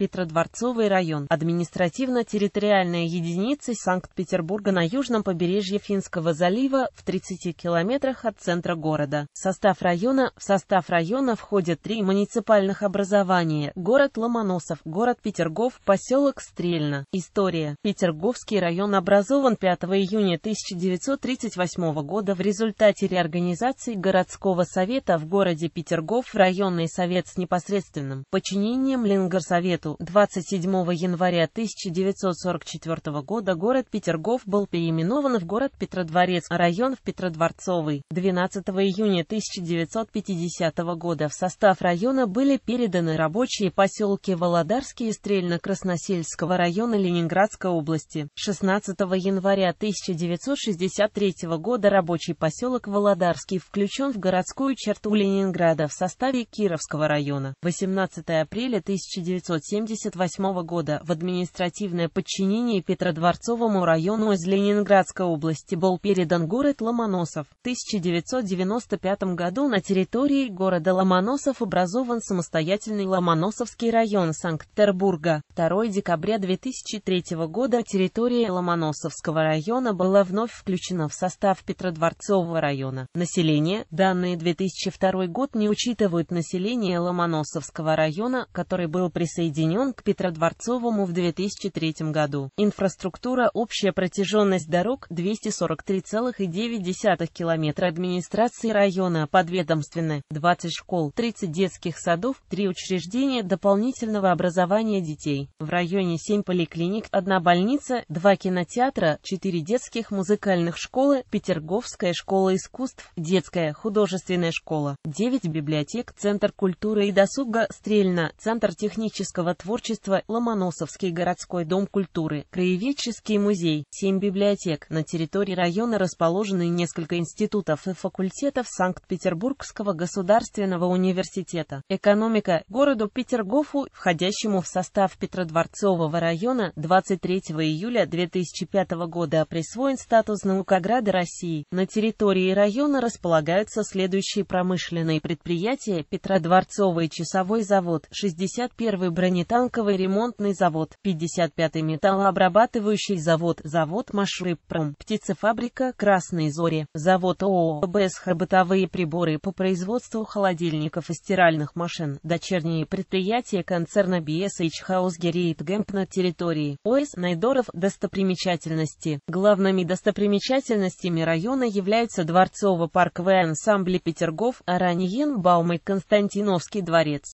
Петродворцовый район, административно-территориальная единица Санкт-Петербурга на южном побережье Финского залива, в 30 километрах от центра города. Состав района В состав района входят три муниципальных образования – город Ломоносов, город Петергоф, поселок Стрельно. История. Петерговский район образован 5 июня 1938 года в результате реорганизации городского совета в городе Петергоф в районный совет с непосредственным подчинением Ленгорсовету дату 27 января 1944 года город Петергоф был переименован в город Петродворец, район в Петродворцовый. 12 июня 1950 года в состав района были переданы рабочие поселки Володарские Стрельно-Красносельского района Ленинградской области. 16 января 1963 года рабочий поселок Володарский включен в городскую черту Ленинграда в составе Кировского района. 18 апреля 1970 1978 года в административное подчинение Петродворцовому району из Ленинградской области был передан город Ломоносов. В 1995 году на территории города Ломоносов образован самостоятельный Ломоносовский район Санкт-Петербурга. 2 декабря 2003 года территория Ломоносовского района была вновь включена в состав Петродворцового района. Население, данные 2002 год не учитывают население Ломоносовского района, который был присоединен присоединен к Петродворцовому в 2003 году. Инфраструктура, общая протяженность дорог 243,9 км администрации района подведомственны, 20 школ, 30 детских садов, 3 учреждения дополнительного образования детей. В районе 7 поликлиник, 1 больница, 2 кинотеатра, 4 детских музыкальных школы, Петерговская школа искусств, детская художественная школа, 9 библиотек, Центр культуры и досуга, Стрельна, Центр технического творчества, Ломоносовский городской дом культуры, краеведческий музей, 7 библиотек. На территории района расположены несколько институтов и факультетов Санкт-Петербургского государственного университета. Экономика городу Петергофу, входящему в состав Петродворцового района, 23 июля 2005 года а присвоен статус наукограда России. На территории района располагаются следующие промышленные предприятия Петродворцовый часовой завод, 61 й бронетранспортный бронетанковый ремонтный завод, 55-й металлообрабатывающий завод, завод Машрибпром, птицефабрика Красной Зори, завод ООО БСХ бытовые приборы по производству холодильников и стиральных машин, дочерние предприятия концерна BSH Герейт Гэмп на территории ОС Найдоров, достопримечательности. Главными достопримечательностями района являются дворцово-парковые ансамбли Петергоф, Араньен, Баум и Константиновский дворец.